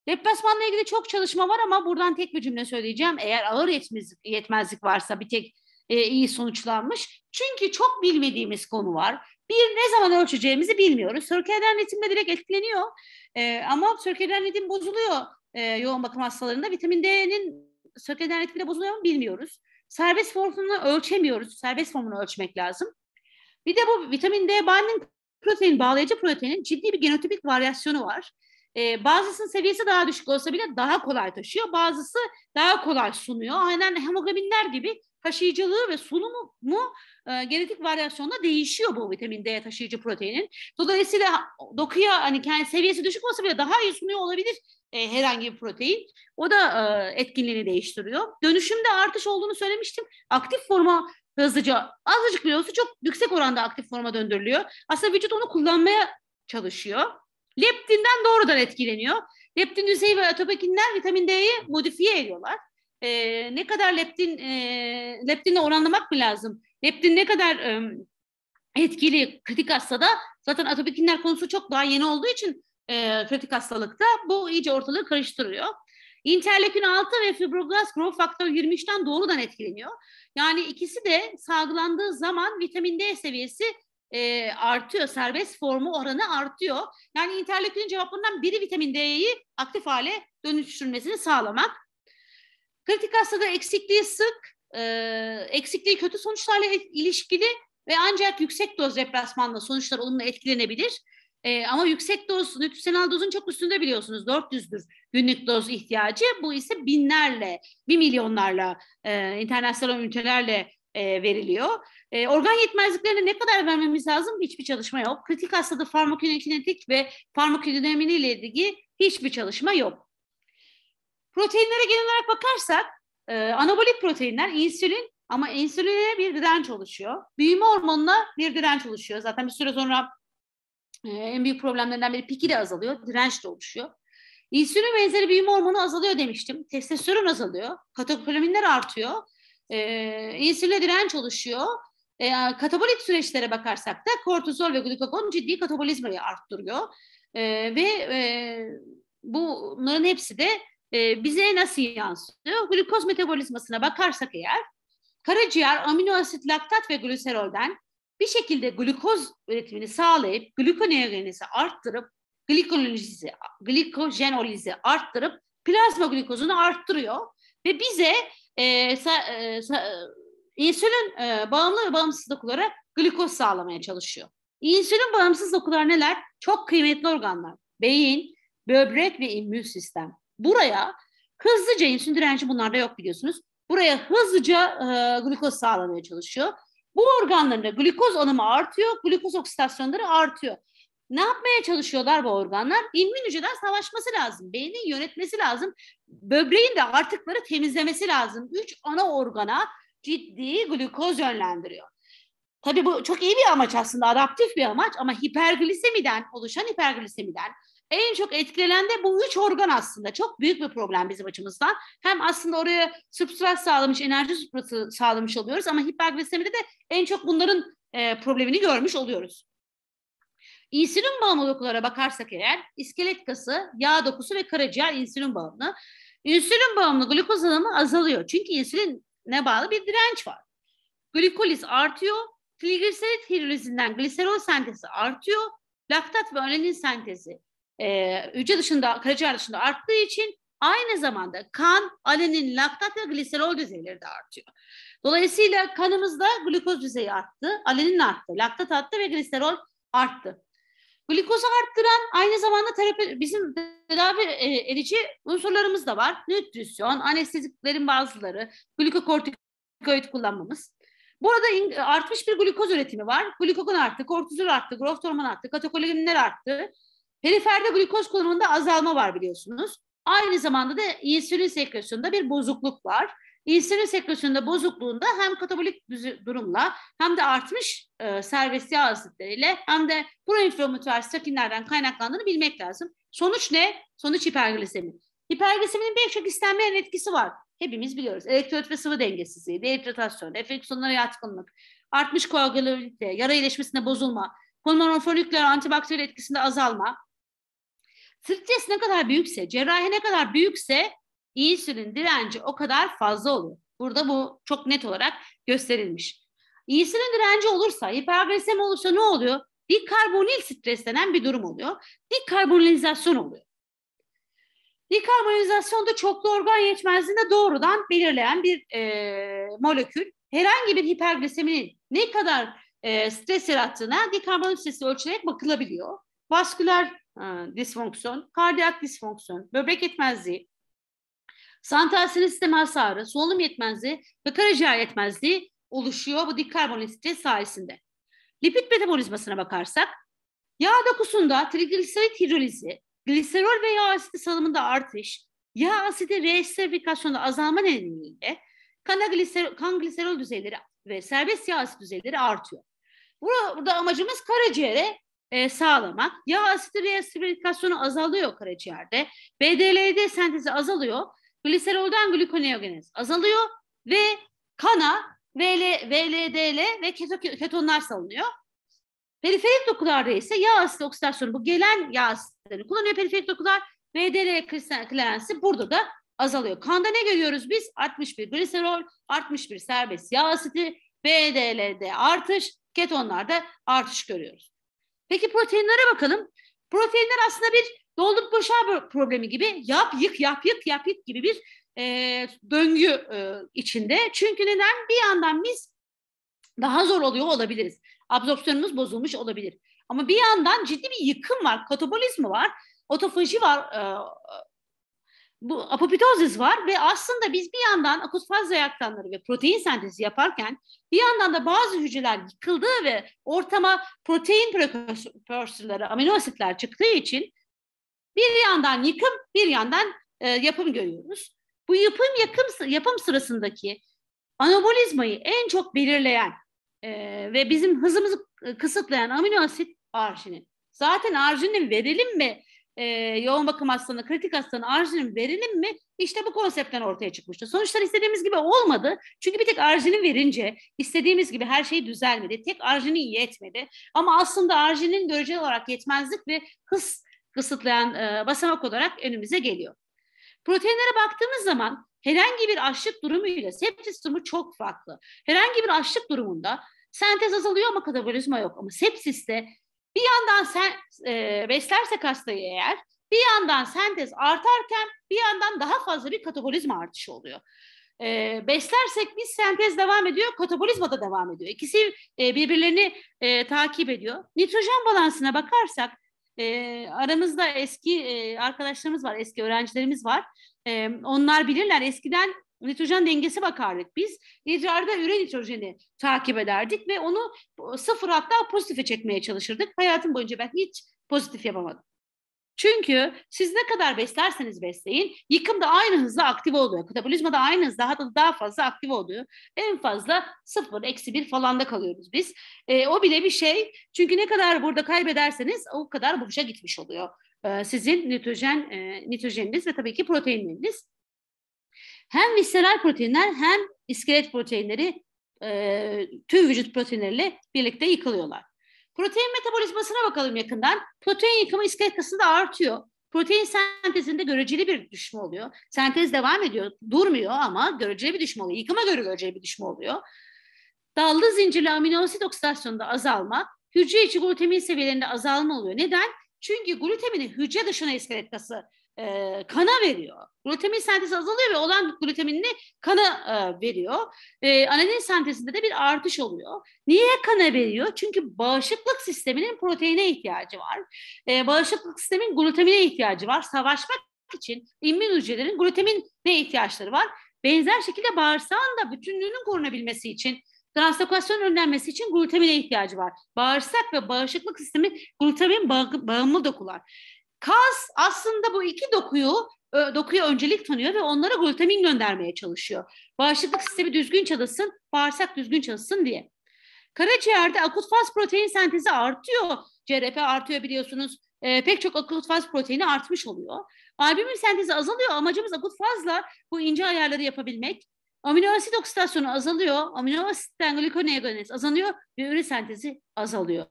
Deplasmanla ilgili çok çalışma var ama buradan tek bir cümle söyleyeceğim. Eğer ağır yetmezlik, yetmezlik varsa bir tek e, iyi sonuçlanmış. Çünkü çok bilmediğimiz konu var. Bir, ne zaman ölçeceğimizi bilmiyoruz. Sörkeyden ritimle direkt etkileniyor. E, ama sörkeyden ritim bozuluyor e, yoğun bakım hastalarında. Vitamin D'nin sörkeyden ritimle bozuluyor mu bilmiyoruz. Serbest formunu ölçemiyoruz. Serbest formunu ölçmek lazım. Bir de bu vitamin D binding protein, bağlayıcı proteinin ciddi bir genotipik varyasyonu var. E, bazısının seviyesi daha düşük olsa bile daha kolay taşıyor. Bazısı daha kolay sunuyor. Aynen hemoglobinler gibi taşıyıcılığı ve sunumu mu e, genetik varyasyonla değişiyor bu vitamin D taşıyıcı proteinin. Dolayısıyla dokuya hani kendi seviyesi düşük olsa bile daha iyi sunuyor olabilir e, herhangi bir protein. O da e, etkinliğini değiştiriyor. Dönüşümde artış olduğunu söylemiştim. Aktif forma hızlıca azıcık bile olsa çok yüksek oranda aktif forma döndürülüyor. Aslında vücut onu kullanmaya çalışıyor. Leptinden doğrudan etkileniyor. Leptin düzeyi ve atopekinler vitamin D'yi modifiye ediyorlar. E, ne kadar leptin e, leptinle oranlamak mı lazım? Leptin ne kadar e, etkili kritik hastada zaten atopekinler konusu çok daha yeni olduğu için e, kritik hastalıkta bu iyice ortalığı karıştırıyor. İnterleukin 6 ve fibroblast growth faktör 23'ten doğrudan etkileniyor. Yani ikisi de salgılandığı zaman vitamin D seviyesi e, artıyor. Serbest formu oranı artıyor. Yani interleukin cevabından biri vitamin D'yi aktif hale dönüştürmesini sağlamak. Kritik hastada eksikliği sık, e, eksikliği kötü sonuçlarla ilişkili ve ancak yüksek doz deplasmanla sonuçlar olumlu etkilenebilir. E, ama yüksek doz, nütrisyonel dozun çok üstünde biliyorsunuz 400'dür günlük doz ihtiyacı. Bu ise binlerle, bir milyonlarla, e, internasyonel ünitelerle e, veriliyor. E, organ yetmezliklerine ne kadar vermemiz lazım hiçbir çalışma yok. Kritik hastada farmakokinetik ve farmakodinamini ile ilgili hiçbir çalışma yok. Proteinlere genel olarak bakarsak e, anabolik proteinler insülin ama insüline bir direnç oluşuyor. Büyüme hormonuna bir direnç oluşuyor. Zaten bir süre sonra e, en büyük problemlerinden biri piki de azalıyor, direnç de oluşuyor. İnsülin benzeri büyüme hormonu azalıyor demiştim. Testosteron azalıyor, katekopolinler artıyor e, insüline direnç oluşuyor. E, katabolik süreçlere bakarsak da kortizol ve glukagon ciddi katabolizmayı arttırıyor. E, ve e, bunların hepsi de e, bize nasıl yansıyor? Glukoz metabolizmasına bakarsak eğer karaciğer amino asit, laktat ve gliserolden bir şekilde glukoz üretimini sağlayıp glikoneogenezi arttırıp glikolojisi, glikojenolizi arttırıp plazma glikozunu arttırıyor ve bize ee, e, sa, sa, e, insülin e, bağımlı ve bağımsız dokulara glikoz sağlamaya çalışıyor. İnsülin bağımsız dokular neler? Çok kıymetli organlar. Beyin, böbrek ve immün sistem. Buraya hızlıca insülin direnci bunlarda yok biliyorsunuz. Buraya hızlıca e, glikoz sağlamaya çalışıyor. Bu organların da glikoz alımı artıyor, glikoz oksidasyonları artıyor. Ne yapmaya çalışıyorlar bu organlar? İmmün hücreler savaşması lazım. Beynin yönetmesi lazım. Böbreğin de artıkları temizlemesi lazım. Üç ana organa ciddi glukoz yönlendiriyor. Tabii bu çok iyi bir amaç aslında, adaptif bir amaç ama hiperglisemiden, oluşan hiperglisemiden en çok etkilenen de bu üç organ aslında. Çok büyük bir problem bizim açımızdan. Hem aslında oraya substrat sağlamış, enerji substratı sağlamış oluyoruz ama hiperglisemide de en çok bunların e, problemini görmüş oluyoruz. İnsülin bağımlı dokulara bakarsak eğer iskelet kası, yağ dokusu ve karaciğer insülin bağımlı. İnsülin bağımlı glukoz alımı azalıyor. Çünkü insülin ne bağlı bir direnç var. Glikoliz artıyor. Trigliserit hidrolizinden gliserol sentezi artıyor. Laktat ve ölenin sentezi e, hücre dışında, karaciğer dışında arttığı için aynı zamanda kan, alenin, laktat ve gliserol düzeyleri de artıyor. Dolayısıyla kanımızda glukoz düzeyi arttı, alenin arttı, laktat arttı ve gliserol arttı. Glikozu arttıran aynı zamanda terapi, bizim tedavi e, edici unsurlarımız da var. Nütrisyon, anesteziklerin bazıları, glikokortikoid kullanmamız. Burada in, e, artmış bir glikoz üretimi var. Glikokon arttı, kortizol arttı, growth hormon arttı, katekolaminler arttı. Periferde glikoz kullanımında azalma var biliyorsunuz. Aynı zamanda da insülin sekresyonunda bir bozukluk var. İnsülin sekresyonunda bozukluğunda hem katabolik durumla hem de artmış e, serbest yağ asitleriyle hem de proinflamatuar statinlerden kaynaklandığını bilmek lazım. Sonuç ne? Sonuç hiperglisemi. Hiperglisemin birçok istenmeyen etkisi var. Hepimiz biliyoruz. Elektrolit ve sıvı dengesizliği, dehidratasyon, enfeksiyonlara yatkınlık, artmış koagülabilite, yara iyileşmesinde bozulma, pulmonofolikler antibakteriyel etkisinde azalma. Stres ne kadar büyükse, cerrahi ne kadar büyükse insülin direnci o kadar fazla oluyor. Burada bu çok net olarak gösterilmiş. İnsülin direnci olursa, hiperglisemi olursa ne oluyor? Dikarbonil stres denen bir durum oluyor. Dikarbonilizasyon oluyor. Dikarbonilizasyon da çoklu organ yetmezliğinde doğrudan belirleyen bir e, molekül. Herhangi bir hipergliseminin ne kadar e, stres yarattığına dikarbonil stresi ölçülerek bakılabiliyor. Vasküler e, disfonksiyon, kardiyak disfonksiyon, böbrek yetmezliği, Santral sinir sistemi hasarı, solunum yetmezliği ve karaciğer yetmezliği oluşuyor bu dik karbon stres sayesinde. Lipid metabolizmasına bakarsak, yağ dokusunda trigliserit hidrolizi, gliserol ve yağ asidi salımında artış, yağ asidi reestifikasyonda azalma nedeniyle kana gliserol, kan gliserol düzeyleri ve serbest yağ asidi düzeyleri artıyor. Burada, burada amacımız karaciğere e, sağlamak. Yağ asidi reestifikasyonu azalıyor karaciğerde. BDLD sentezi azalıyor gliserolden glukoneogenez azalıyor ve kana VL, VLDL ve ketonlar salınıyor. Periferik dokularda ise yağ asit oksidasyonu bu gelen yağ asitlerini kullanıyor periferik dokular. VDL klerensi burada da azalıyor. Kanda ne görüyoruz biz? 61 gliserol, 61 serbest yağ asiti, VDL'de artış, ketonlarda artış görüyoruz. Peki proteinlere bakalım. Proteinler aslında bir Doldurup boşa problemi gibi yap yık yap yık yap yık gibi bir e, döngü e, içinde. Çünkü neden? Bir yandan biz daha zor oluyor olabiliriz. Absorpsiyonumuz bozulmuş olabilir. Ama bir yandan ciddi bir yıkım var, katabolizmi var, otofaji var, e, bu apoptozis var ve aslında biz bir yandan akut faz reaktanları ve protein sentezi yaparken bir yandan da bazı hücreler yıkıldığı ve ortama protein prekursörleri, amino asitler çıktığı için bir yandan yıkım, bir yandan e, yapım görüyoruz. Bu yapım yakım, yapım sırasındaki anabolizmayı en çok belirleyen e, ve bizim hızımızı e, kısıtlayan amino asit arjinin. Zaten arjinin verelim mi e, yoğun bakım hastanı, kritik hastanı arjinin verelim mi? İşte bu konseptten ortaya çıkmıştı. Sonuçlar istediğimiz gibi olmadı. Çünkü bir tek arjinin verince istediğimiz gibi her şey düzelmedi. Tek arjinin yetmedi. Ama aslında arjinin göreceli olarak yetmezlik ve hız kısıtlayan e, basamak olarak önümüze geliyor. Proteinlere baktığımız zaman herhangi bir açlık durumuyla sepsis durumu çok farklı. Herhangi bir açlık durumunda sentez azalıyor ama katabolizma yok. Ama sepsiste bir yandan sen, e, beslersek hastayı eğer bir yandan sentez artarken bir yandan daha fazla bir katabolizma artışı oluyor. E, beslersek biz sentez devam ediyor, katabolizma da devam ediyor. İkisi e, birbirlerini e, takip ediyor. Nitrojen balansına bakarsak e, aramızda eski e, arkadaşlarımız var, eski öğrencilerimiz var. E, onlar bilirler eskiden nitrojen dengesi bakardık biz. İdrarda üre nitrojeni takip ederdik ve onu sıfır hatta pozitife çekmeye çalışırdık. Hayatım boyunca ben hiç pozitif yapamadım. Çünkü siz ne kadar beslerseniz besleyin yıkımda aynı hızla aktif oluyor. da aynı hızda hatta daha fazla aktif oluyor. En fazla sıfır, eksi bir falan da kalıyoruz biz. E, o bile bir şey. Çünkü ne kadar burada kaybederseniz o kadar boşa gitmiş oluyor. E, sizin nitrojen, e, nitrojeniniz ve tabii ki proteininiz Hem visceral proteinler hem iskelet proteinleri e, tüm vücut proteinleriyle birlikte yıkılıyorlar. Protein metabolizmasına bakalım yakından. Protein yıkımı iskelet kasında artıyor. Protein sentezinde göreceli bir düşme oluyor. Sentez devam ediyor, durmuyor ama göreceli bir düşme oluyor. Yıkıma göre göreceli bir düşme oluyor. Dallı zincirli amino asit oksidasyonunda azalma, hücre içi glutamin seviyelerinde azalma oluyor. Neden? Çünkü glutamini hücre dışına iskelet kası e, kana veriyor. Glutamin sentezi azalıyor ve olan glutaminini kana e, veriyor. E, anadin sentezinde de bir artış oluyor. Niye kana veriyor? Çünkü bağışıklık sisteminin proteine ihtiyacı var. E, bağışıklık sistemin glutamine ihtiyacı var. Savaşmak için immün hücrelerin glutamine ihtiyaçları var. Benzer şekilde bağırsağın da bütünlüğünün korunabilmesi için Translokasyon önlenmesi için glutamine ihtiyacı var. Bağırsak ve bağışıklık sistemi glutamin bağımlı dokular. Kas aslında bu iki dokuyu dokuya öncelik tanıyor ve onlara glutamin göndermeye çalışıyor. Bağışıklık sistemi düzgün çalışsın, bağırsak düzgün çalışsın diye. Karaciğerde akut faz protein sentezi artıyor. CRP artıyor biliyorsunuz. E, pek çok akut faz proteini artmış oluyor. Albümin sentezi azalıyor. Amacımız akut fazla bu ince ayarları yapabilmek. Amino asit oksidasyonu azalıyor. Amino asitten glikoneogenez azalıyor ve üre sentezi azalıyor.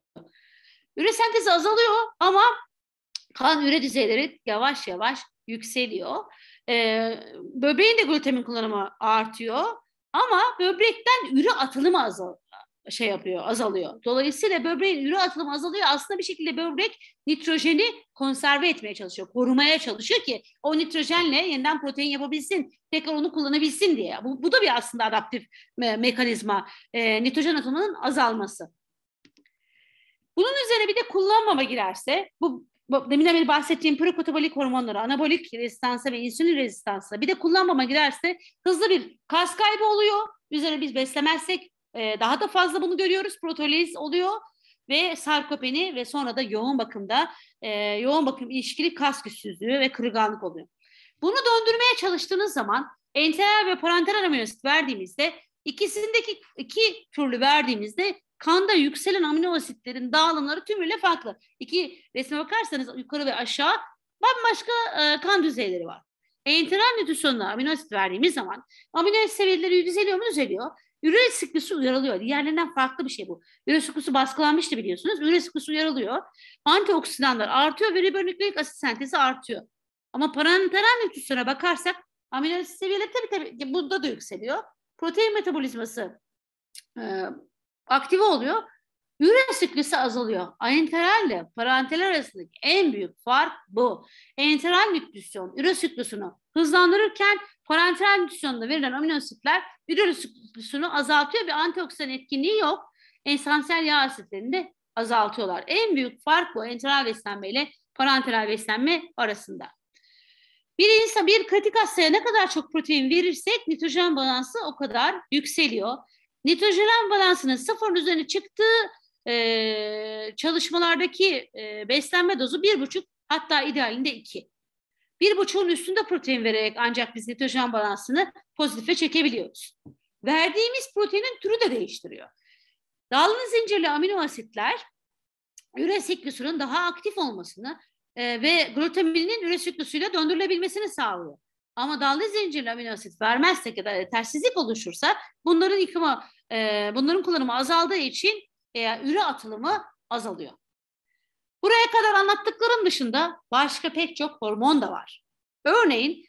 Üre sentezi azalıyor ama kan üre düzeyleri yavaş yavaş yükseliyor. Ee, böbreğin de glutamin kullanımı artıyor ama böbrekten üre atılımı azal şey yapıyor, azalıyor. Dolayısıyla böbreğin üre atılımı azalıyor. Aslında bir şekilde böbrek nitrojeni konserve etmeye çalışıyor, korumaya çalışıyor ki o nitrojenle yeniden protein yapabilsin, tekrar onu kullanabilsin diye. Bu, bu da bir aslında adaptif me- mekanizma, e, nitrojen atımının azalması. Bunun üzerine bir de kullanmama girerse, bu deminden beri hani bahsettiğim prokatabolik hormonları, anabolik rezistansa ve insülin rezistansa bir de kullanmama girerse hızlı bir kas kaybı oluyor. Üzerine biz beslemezsek e, daha da fazla bunu görüyoruz. Protoliz oluyor ve sarkopeni ve sonra da yoğun bakımda e, yoğun bakım ilişkili kas güçsüzlüğü ve kırılganlık oluyor. Bunu döndürmeye çalıştığınız zaman enteral ve parenteral aminosit verdiğimizde ikisindeki iki türlü verdiğimizde Kanda yükselen amino asitlerin dağılımları tümüyle farklı. İki resme bakarsanız yukarı ve aşağı bambaşka e, kan düzeyleri var. Enteral nütrisyonla amino asit verdiğimiz zaman amino asit seviyeleri yükseliyor mu düzeliyor. Üre siklisi uyarılıyor. Diğerlerinden farklı bir şey bu. Üre siklisi baskılanmıştı biliyorsunuz. Üre siklisi uyarılıyor. Antioksidanlar artıyor ve ribonükleik asit sentezi artıyor. Ama parenteral nütrisyona bakarsak amino asit seviyeleri tabii tabii bunda da yükseliyor. Protein metabolizması e, aktive oluyor. Üre siklüsü azalıyor. Enteral ile parantel arasındaki en büyük fark bu. Enteral nüklüsyon üre siklüsünü hızlandırırken parenteral nüklüsyonda verilen aminositler üre siklüsünü azaltıyor ve antioksidan etkinliği yok. Ensansiyel yağ asitlerini de azaltıyorlar. En büyük fark bu enteral beslenme ile parenteral beslenme arasında. Bir insan bir kritik hastaya ne kadar çok protein verirsek nitrojen balansı o kadar yükseliyor. Nitrojen balansının sıfırın üzerine çıktığı e, çalışmalardaki e, beslenme dozu bir buçuk hatta idealinde iki. Bir buçuğun üstünde protein vererek ancak biz nitrojen balansını pozitife çekebiliyoruz. Verdiğimiz proteinin türü de değiştiriyor. Dalgın zincirli amino asitler üresiklusunun daha aktif olmasını e, ve glutamininin üresiklusuyla döndürülebilmesini sağlıyor. Ama dalga zincirli amino asit vermezsek ya da yetersizlik oluşursa bunların yıkımı, e, bunların kullanımı azaldığı için e, üre atılımı azalıyor. Buraya kadar anlattıklarım dışında başka pek çok hormon da var. Örneğin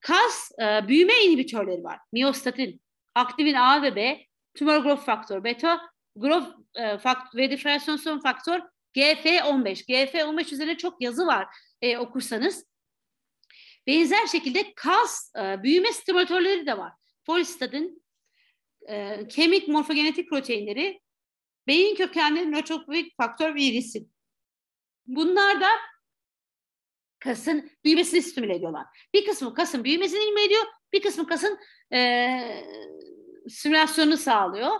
kas e, büyüme inhibitörleri var. Miostatin, aktivin A ve B, tumor growth faktör beta, growth e, fakt ve diferansiyasyon faktör GF15. GF15 üzerine çok yazı var e, okursanız. Benzer şekilde kas e, büyüme stimulatörleri de var. Folistadin, e, kemik morfogenetik proteinleri, beyin kökenli nötrofik faktör virisin. Bunlar da kasın büyümesini stimüle ediyorlar. Bir kısmı kasın büyümesini ilme ediyor, bir kısmı kasın e, simülasyonu sağlıyor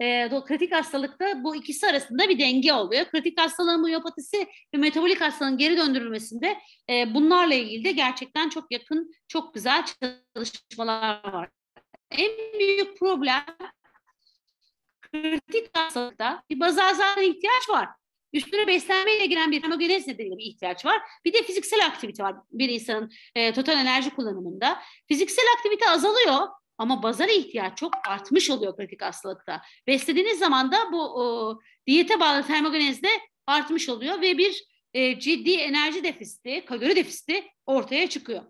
e, kritik hastalıkta bu ikisi arasında bir denge oluyor. Kritik hastalığın miyopatisi ve metabolik hastalığın geri döndürülmesinde e, bunlarla ilgili de gerçekten çok yakın, çok güzel çalışmalar var. En büyük problem kritik hastalıkta bir bazal ihtiyaç var. Üstüne beslenmeyle giren bir hemogenez nedeniyle bir ihtiyaç var. Bir de fiziksel aktivite var bir insanın e, total enerji kullanımında. Fiziksel aktivite azalıyor ama bazara ihtiyaç çok artmış oluyor kritik hastalıkta. Beslediğiniz zaman da bu e, diyete bağlı termogenez de artmış oluyor ve bir e, ciddi enerji defisiti, kalori defisiti ortaya çıkıyor.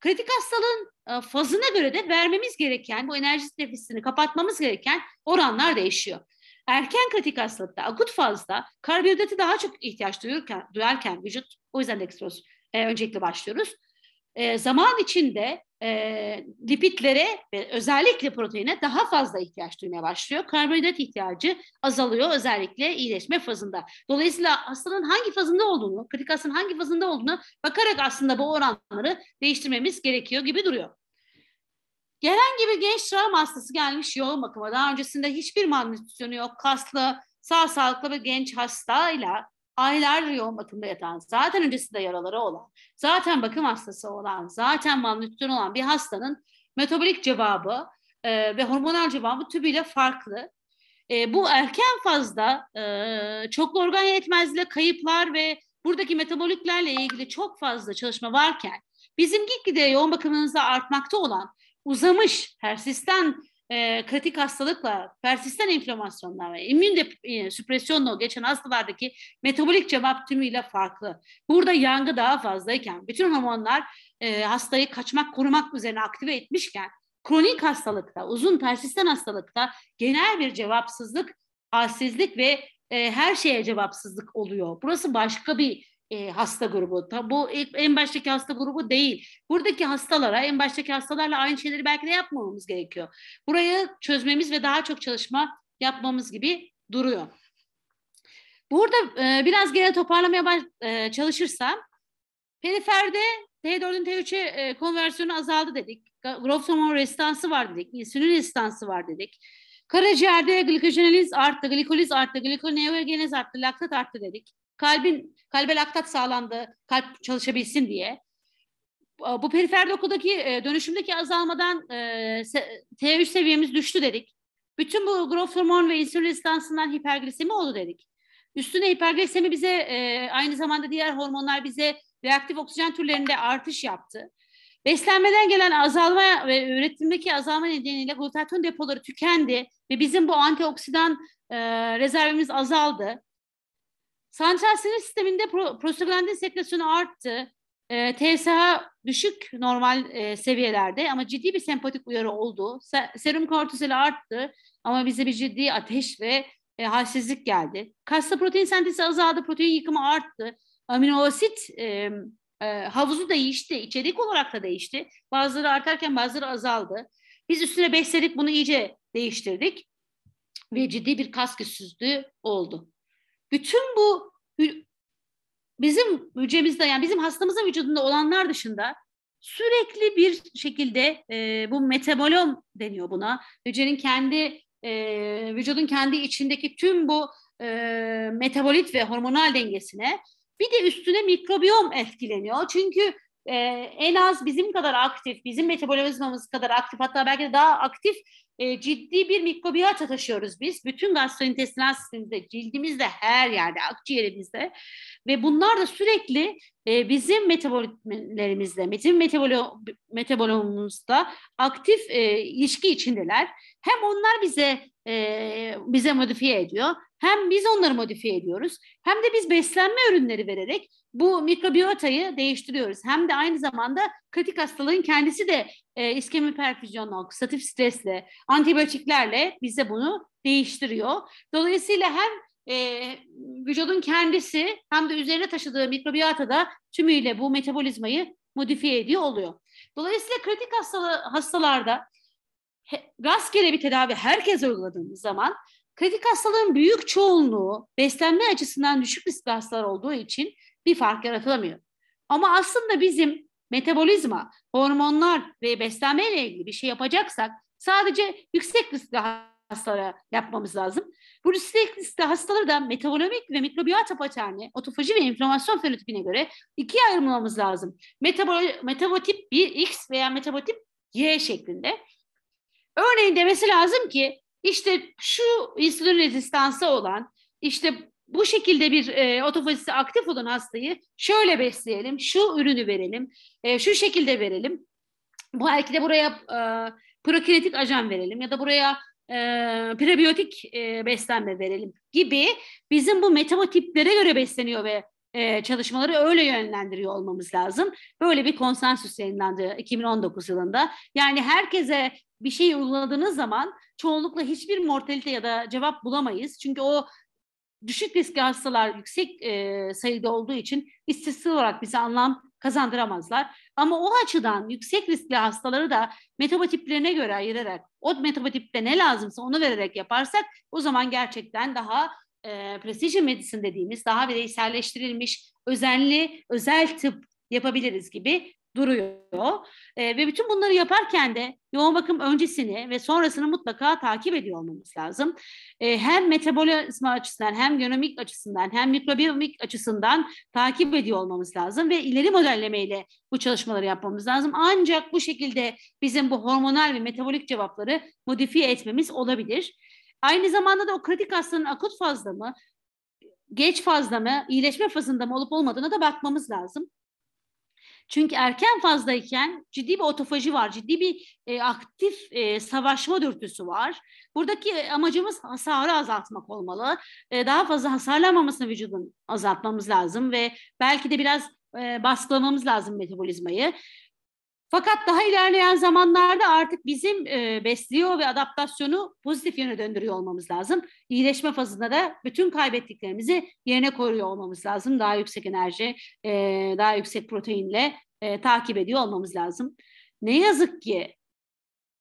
Kritik hastalığın e, fazına göre de vermemiz gereken, bu enerji defisitini kapatmamız gereken oranlar değişiyor. Erken kritik hastalıkta, akut fazda karbonhidrata daha çok ihtiyaç duyurken, duyarken vücut, o yüzden dextroz e, öncelikle başlıyoruz e, zaman içinde e, lipidlere ve özellikle proteine daha fazla ihtiyaç duymaya başlıyor. Karbonhidrat ihtiyacı azalıyor özellikle iyileşme fazında. Dolayısıyla hastanın hangi fazında olduğunu, kritik hastanın hangi fazında olduğunu bakarak aslında bu oranları değiştirmemiz gerekiyor gibi duruyor. Gelen gibi genç travma hastası gelmiş yoğun bakıma. Daha öncesinde hiçbir malnutrisyonu yok. Kaslı, sağ sağlıklı bir genç hastayla aylarca yoğun bakımda yatan, zaten öncesinde yaraları olan, zaten bakım hastası olan, zaten malnütron olan bir hastanın metabolik cevabı e, ve hormonal cevabı tümüyle farklı. E, bu erken fazda e, çoklu organ yetmezliği, kayıplar ve buradaki metaboliklerle ilgili çok fazla çalışma varken bizim gitgide yoğun bakımınızda artmakta olan uzamış persisten e, kritik hastalıkla, persisten enflamasyonla ve immün de, e, süpresyonla geçen hastalardaki metabolik cevap tümüyle farklı. Burada yangı daha fazlayken, bütün hormonlar e, hastayı kaçmak, korumak üzerine aktive etmişken, kronik hastalıkta, uzun persisten hastalıkta genel bir cevapsızlık, halsizlik ve e, her şeye cevapsızlık oluyor. Burası başka bir e, hasta grubu. Ta, bu ilk, en baştaki hasta grubu değil. Buradaki hastalara, en baştaki hastalarla aynı şeyleri belki de yapmamamız gerekiyor. Burayı çözmemiz ve daha çok çalışma yapmamız gibi duruyor. Burada e, biraz geri toparlamaya baş, e, çalışırsam, periferde T4'ün T3'e e, konversiyonu azaldı dedik. Growth hormon resistansı var dedik. İnsülin resistansı var dedik. Karaciğerde glikojenoliz arttı, glikoliz arttı, glikoneogenez arttı, laktat arttı dedik. Kalbin kalbe laktat sağlandı, kalp çalışabilsin diye. Bu perifer dokudaki e, dönüşümdeki azalmadan e, T3 seviyemiz düştü dedik. Bütün bu growth hormon ve insülin rezistansından hiperglisemi oldu dedik. Üstüne hiperglisemi bize e, aynı zamanda diğer hormonlar bize reaktif oksijen türlerinde artış yaptı. Beslenmeden gelen azalma ve üretimdeki azalma nedeniyle glutatyon depoları tükendi ve bizim bu antioksidan e, rezervimiz azaldı. Santral sinir sisteminde pro, prostaglandin sekresyonu arttı. E, ee, TSH düşük normal e, seviyelerde ama ciddi bir sempatik uyarı oldu. Se, serum kortizoli arttı ama bize bir ciddi ateş ve e, halsizlik geldi. Kasta protein sentezi azaldı, protein yıkımı arttı. Amino asit e, e, havuzu değişti, içerik olarak da değişti. Bazıları artarken bazıları azaldı. Biz üstüne besledik, bunu iyice değiştirdik ve ciddi bir kas güçsüzlüğü oldu bütün bu bizim vücudumuzda yani bizim hastamızın vücudunda olanlar dışında sürekli bir şekilde e, bu metabolom deniyor buna. Hücrenin kendi e, vücudun kendi içindeki tüm bu e, metabolit ve hormonal dengesine bir de üstüne mikrobiyom etkileniyor. Çünkü e, en az bizim kadar aktif, bizim metabolizmamız kadar aktif hatta belki de daha aktif e, ciddi bir mikrobiyata taşıyoruz biz. Bütün gastrointestinal sistemimizde, cildimizde, her yerde, akciğerimizde ve bunlar da sürekli e, bizim metabolitlerimizde, bizim metabolomumuzda aktif e, ilişki içindeler. Hem onlar bize e, bize modifiye ediyor, hem biz onları modifiye ediyoruz, hem de biz beslenme ürünleri vererek bu mikrobiyotayı değiştiriyoruz. Hem de aynı zamanda kritik hastalığın kendisi de e, iskemi perfüzyonla, okusatif stresle, antibiyotiklerle bize bunu değiştiriyor. Dolayısıyla hem e, vücudun kendisi hem de üzerine taşıdığı mikrobiyata da tümüyle bu metabolizmayı modifiye ediyor oluyor. Dolayısıyla kritik hastalı, hastalarda he, rastgele bir tedavi herkes uyguladığımız zaman kritik hastalığın büyük çoğunluğu beslenme açısından düşük risk hastalar olduğu için bir fark yaratılamıyor. Ama aslında bizim metabolizma, hormonlar ve beslenmeyle ilgili bir şey yapacaksak sadece yüksek riskli hastalara yapmamız lazım. Bu yüksek riskli hastaları da metabolemik ve mikrobiyota paterni, otofaji ve inflamasyon fenotipine göre ikiye ayırmamız lazım. Metabol, metabotip 1X veya metabotip Y şeklinde. Örneğin demesi lazım ki işte şu insülin rezistansı olan, işte bu şekilde bir e, otofazisi aktif olan hastayı şöyle besleyelim, şu ürünü verelim, e, şu şekilde verelim. Bu belki de buraya e, prokinetik ajan verelim ya da buraya e, prebiyotik e, beslenme verelim gibi bizim bu metabotiplere göre besleniyor ve e, çalışmaları öyle yönlendiriyor olmamız lazım. Böyle bir konsensüs yayınlandı 2019 yılında. Yani herkese bir şey uyguladığınız zaman çoğunlukla hiçbir mortalite ya da cevap bulamayız. Çünkü o düşük riskli hastalar yüksek e, sayıda olduğu için istatistik olarak bize anlam kazandıramazlar. Ama o açıdan yüksek riskli hastaları da metabotiplerine göre ayırarak, o metabotipte ne lazımsa onu vererek yaparsak o zaman gerçekten daha e, precision medicine dediğimiz daha bireyselleştirilmiş, özenli, özel tıp yapabiliriz gibi duruyor. E, ve bütün bunları yaparken de yoğun bakım öncesini ve sonrasını mutlaka takip ediyor olmamız lazım. E, hem metabolizma açısından hem genomik açısından hem mikrobiyomik açısından takip ediyor olmamız lazım ve ileri modellemeyle bu çalışmaları yapmamız lazım. Ancak bu şekilde bizim bu hormonal ve metabolik cevapları modifiye etmemiz olabilir. Aynı zamanda da o kritik hastanın akut fazla mı, geç fazla mı, iyileşme fazında mı olup olmadığına da bakmamız lazım. Çünkü erken fazlayken ciddi bir otofaji var, ciddi bir e, aktif e, savaşma dürtüsü var. Buradaki e, amacımız hasarı azaltmak olmalı. E, daha fazla hasarlanmamasını vücudun azaltmamız lazım ve belki de biraz e, baskılamamız lazım metabolizmayı. Fakat daha ilerleyen zamanlarda artık bizim e, besliyor ve adaptasyonu pozitif yöne döndürüyor olmamız lazım. İyileşme fazında da bütün kaybettiklerimizi yerine koruyor olmamız lazım. Daha yüksek enerji, e, daha yüksek proteinle e, takip ediyor olmamız lazım. Ne yazık ki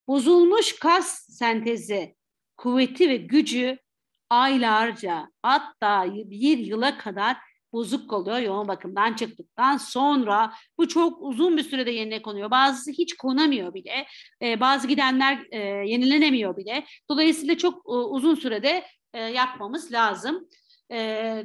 bozulmuş kas sentezi kuvveti ve gücü aylarca hatta bir yıla kadar bozuk kalıyor yoğun bakımdan çıktıktan sonra. Bu çok uzun bir sürede yerine konuyor. Bazısı hiç konamıyor bile. E, bazı gidenler e, yenilenemiyor bile. Dolayısıyla çok e, uzun sürede e, yapmamız lazım. E,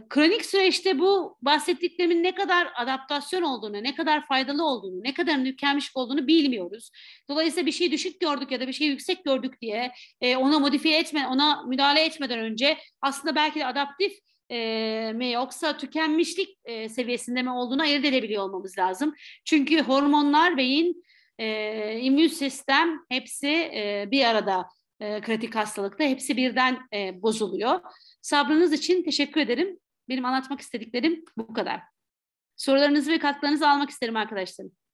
kronik süreçte bu bahsettiklerimin ne kadar adaptasyon olduğunu, ne kadar faydalı olduğunu, ne kadar mükemmelmiş olduğunu bilmiyoruz. Dolayısıyla bir şey düşük gördük ya da bir şey yüksek gördük diye e, ona modifiye etme, ona müdahale etmeden önce aslında belki de adaptif e, mi yoksa tükenmişlik e, seviyesinde mi olduğunu ayırt edebiliyor olmamız lazım. Çünkü hormonlar, beyin, e, immün sistem hepsi e, bir arada e, kritik hastalıkta. Hepsi birden e, bozuluyor. Sabrınız için teşekkür ederim. Benim anlatmak istediklerim bu kadar. Sorularınızı ve katkılarınızı almak isterim arkadaşlarım.